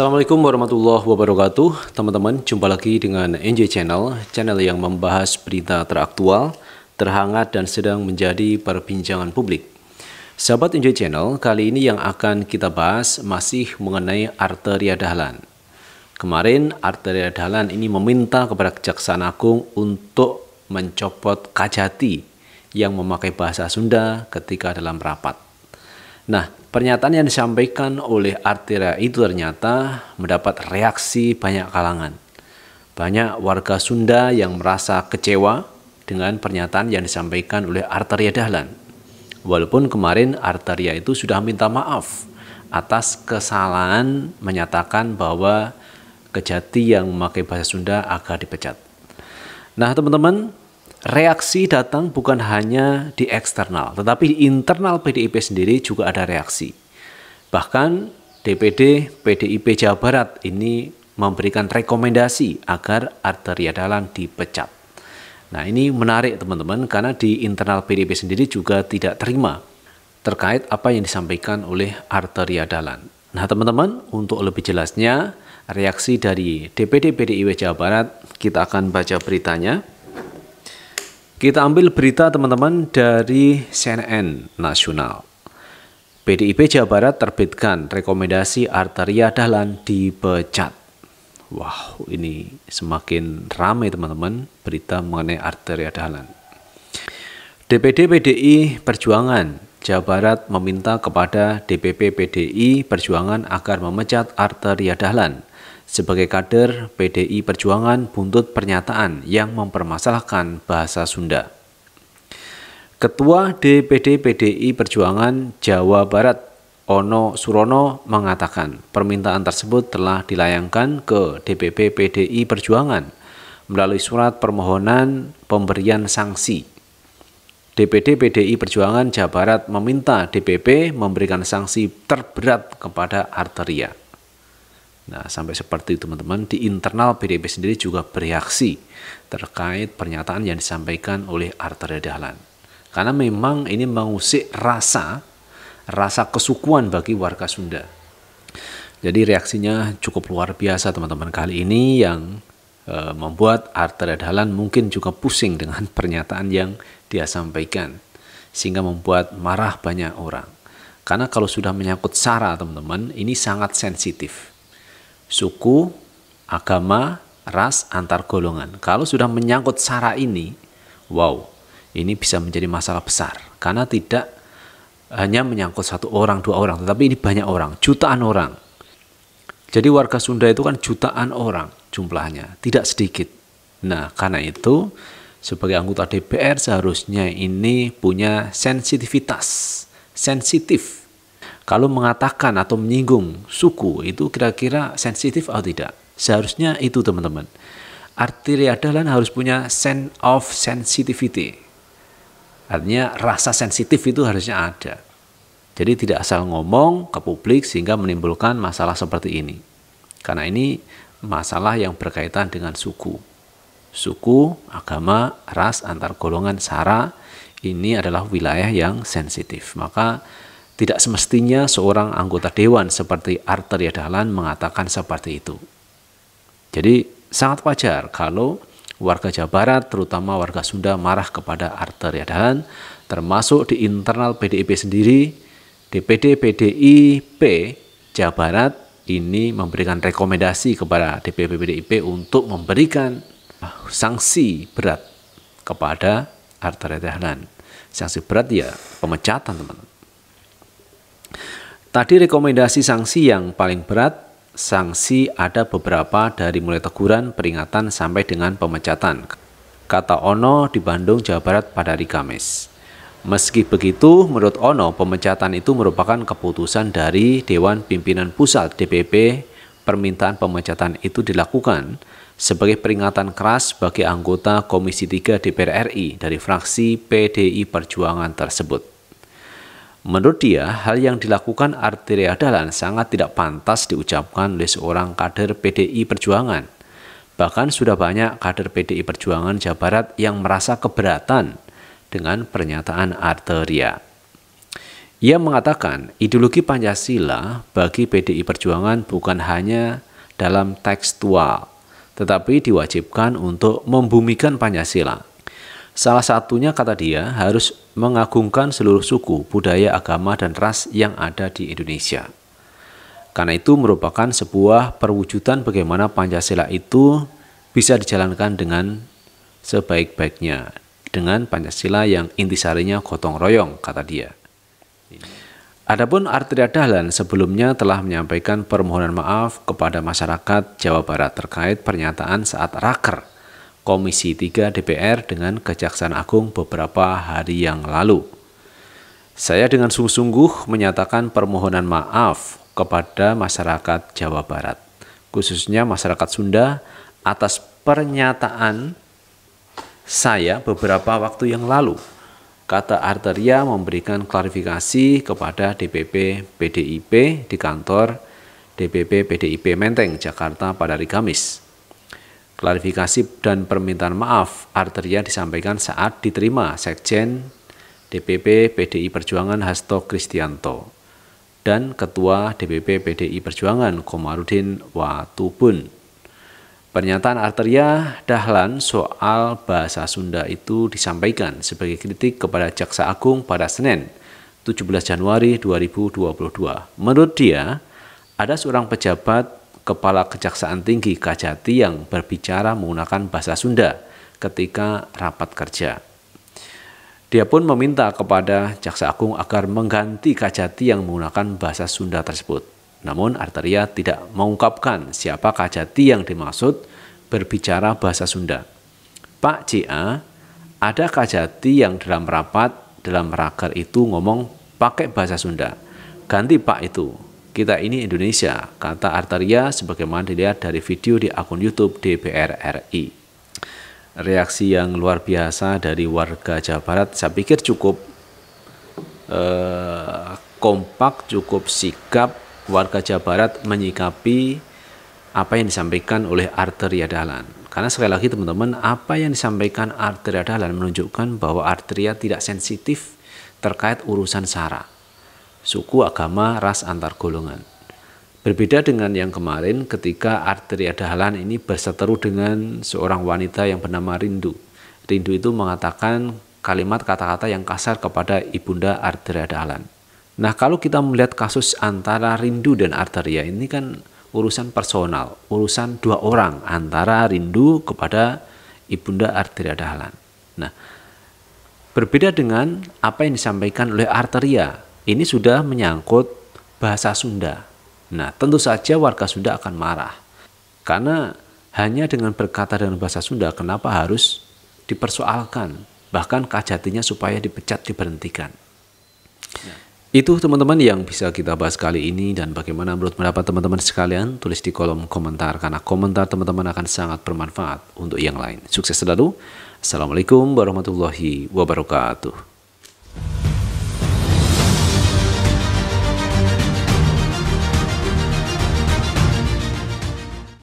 Assalamualaikum warahmatullahi wabarakatuh Teman-teman, jumpa lagi dengan NJ Channel Channel yang membahas berita teraktual, terhangat dan sedang menjadi perbincangan publik Sahabat NJ Channel, kali ini yang akan kita bahas masih mengenai Arteria Dahlan Kemarin Arteria Dahlan ini meminta kepada Kejaksaan Agung untuk mencopot Kajati yang memakai bahasa Sunda ketika dalam rapat Nah, pernyataan yang disampaikan oleh Artira itu ternyata mendapat reaksi banyak kalangan. Banyak warga Sunda yang merasa kecewa dengan pernyataan yang disampaikan oleh Artaria Dahlan. Walaupun kemarin Artaria itu sudah minta maaf atas kesalahan menyatakan bahwa Kejati yang memakai bahasa Sunda agar dipecat. Nah, teman-teman, reaksi datang bukan hanya di eksternal, tetapi di internal PDIP sendiri juga ada reaksi. Bahkan DPD PDIP Jawa Barat ini memberikan rekomendasi agar Arteria Dalan dipecat. Nah ini menarik teman-teman karena di internal PDIP sendiri juga tidak terima terkait apa yang disampaikan oleh Arteria Dalan. Nah teman-teman untuk lebih jelasnya reaksi dari DPD PDIP Jawa Barat kita akan baca beritanya. Kita ambil berita teman-teman dari CNN Nasional. PDIP Jawa Barat terbitkan rekomendasi Arteria Dahlan dipecat. Wah, wow, ini semakin ramai teman-teman berita mengenai Arteria Dahlan. DPD PDI Perjuangan Jawa Barat meminta kepada DPP PDI Perjuangan agar memecat Arteria Dahlan sebagai kader, PDI Perjuangan buntut pernyataan yang mempermasalahkan bahasa Sunda. Ketua DPD PDI Perjuangan Jawa Barat Ono Surono mengatakan permintaan tersebut telah dilayangkan ke DPP PDI Perjuangan melalui surat permohonan pemberian sanksi. DPD PDI Perjuangan Jawa Barat meminta DPP memberikan sanksi terberat kepada Arteria. Nah, sampai seperti itu teman-teman, di internal PDIP sendiri juga bereaksi terkait pernyataan yang disampaikan oleh Arteria Dahlan. Karena memang ini mengusik rasa, rasa kesukuan bagi warga Sunda. Jadi reaksinya cukup luar biasa teman-teman kali ini yang e, membuat Arteria Dahlan mungkin juga pusing dengan pernyataan yang dia sampaikan. Sehingga membuat marah banyak orang. Karena kalau sudah menyangkut sara teman-teman, ini sangat sensitif suku, agama, ras, antar golongan. Kalau sudah menyangkut sara ini, wow, ini bisa menjadi masalah besar karena tidak hanya menyangkut satu orang, dua orang, tetapi ini banyak orang, jutaan orang. Jadi warga Sunda itu kan jutaan orang jumlahnya, tidak sedikit. Nah, karena itu sebagai anggota DPR seharusnya ini punya sensitivitas, sensitif kalau mengatakan atau menyinggung suku itu kira-kira sensitif atau tidak? Seharusnya itu teman-teman. Arti adalah harus punya sense of sensitivity. Artinya rasa sensitif itu harusnya ada. Jadi tidak asal ngomong ke publik sehingga menimbulkan masalah seperti ini. Karena ini masalah yang berkaitan dengan suku. Suku, agama, ras, antar golongan, sara, ini adalah wilayah yang sensitif. Maka tidak semestinya seorang anggota dewan seperti Arteria Dahlan mengatakan seperti itu. Jadi sangat wajar kalau warga Jawa Barat, terutama warga Sunda marah kepada Arteria Dahlan, termasuk di internal PDIP sendiri, DPD PDIP Jawa Barat ini memberikan rekomendasi kepada DPP PDIP untuk memberikan sanksi berat kepada Arteria Dahlan. Sanksi berat ya pemecatan teman-teman. Tadi rekomendasi sanksi yang paling berat, sanksi ada beberapa dari mulai teguran, peringatan sampai dengan pemecatan. Kata Ono di Bandung, Jawa Barat pada hari Kamis. Meski begitu, menurut Ono, pemecatan itu merupakan keputusan dari Dewan Pimpinan Pusat DPP permintaan pemecatan itu dilakukan sebagai peringatan keras bagi anggota Komisi 3 DPR RI dari fraksi PDI Perjuangan tersebut. Menurut dia, hal yang dilakukan Arteria Dahlan sangat tidak pantas diucapkan oleh seorang kader PDI Perjuangan. Bahkan sudah banyak kader PDI Perjuangan Jawa Barat yang merasa keberatan dengan pernyataan Arteria. Ia mengatakan ideologi Pancasila bagi PDI Perjuangan bukan hanya dalam tekstual, tetapi diwajibkan untuk membumikan Pancasila – Salah satunya, kata dia, harus mengagungkan seluruh suku, budaya, agama, dan ras yang ada di Indonesia. Karena itu merupakan sebuah perwujudan bagaimana Pancasila itu bisa dijalankan dengan sebaik-baiknya dengan Pancasila yang intisarinya gotong royong, kata dia. Adapun Artria Dahlan sebelumnya telah menyampaikan permohonan maaf kepada masyarakat Jawa Barat terkait pernyataan saat raker Komisi 3 DPR dengan Kejaksaan Agung beberapa hari yang lalu. Saya dengan sungguh-sungguh menyatakan permohonan maaf kepada masyarakat Jawa Barat, khususnya masyarakat Sunda atas pernyataan saya beberapa waktu yang lalu. Kata Arteria memberikan klarifikasi kepada DPP PDIP di kantor DPP PDIP Menteng, Jakarta pada hari Kamis. Klarifikasi dan permintaan maaf Arteria disampaikan saat diterima Sekjen DPP PDI Perjuangan Hasto Kristianto dan Ketua DPP PDI Perjuangan Komarudin Watubun. Pernyataan Arteria Dahlan soal bahasa Sunda itu disampaikan sebagai kritik kepada Jaksa Agung pada Senin 17 Januari 2022. Menurut dia, ada seorang pejabat Kepala Kejaksaan Tinggi Kajati yang berbicara menggunakan bahasa Sunda ketika rapat kerja. Dia pun meminta kepada Jaksa Agung agar mengganti Kajati yang menggunakan bahasa Sunda tersebut. Namun Arteria tidak mengungkapkan siapa Kajati yang dimaksud berbicara bahasa Sunda. Pak JA, ada Kajati yang dalam rapat dalam rakar itu ngomong pakai bahasa Sunda. Ganti Pak itu, kita ini Indonesia, kata Artaria sebagaimana dilihat dari video di akun YouTube DPR RI. Reaksi yang luar biasa dari warga Jawa Barat, saya pikir cukup eh, kompak, cukup sikap warga Jawa Barat menyikapi apa yang disampaikan oleh Arteria Dahlan. Karena sekali lagi teman-teman, apa yang disampaikan Arteria Dahlan menunjukkan bahwa Arteria tidak sensitif terkait urusan SARA suku, agama, ras, antar golongan. Berbeda dengan yang kemarin ketika Arteria Dahlan ini berseteru dengan seorang wanita yang bernama Rindu. Rindu itu mengatakan kalimat kata-kata yang kasar kepada Ibunda Arteria Dahlan. Nah kalau kita melihat kasus antara Rindu dan Arteria ini kan urusan personal, urusan dua orang antara Rindu kepada Ibunda Arteria Dahlan. Nah, berbeda dengan apa yang disampaikan oleh Arteria ini sudah menyangkut bahasa Sunda. Nah, tentu saja warga Sunda akan marah. Karena hanya dengan berkata dengan bahasa Sunda, kenapa harus dipersoalkan? Bahkan kajatinya supaya dipecat, diberhentikan. Ya. Itu teman-teman yang bisa kita bahas kali ini dan bagaimana menurut pendapat teman-teman sekalian tulis di kolom komentar karena komentar teman-teman akan sangat bermanfaat untuk yang lain. Sukses selalu. Assalamualaikum warahmatullahi wabarakatuh.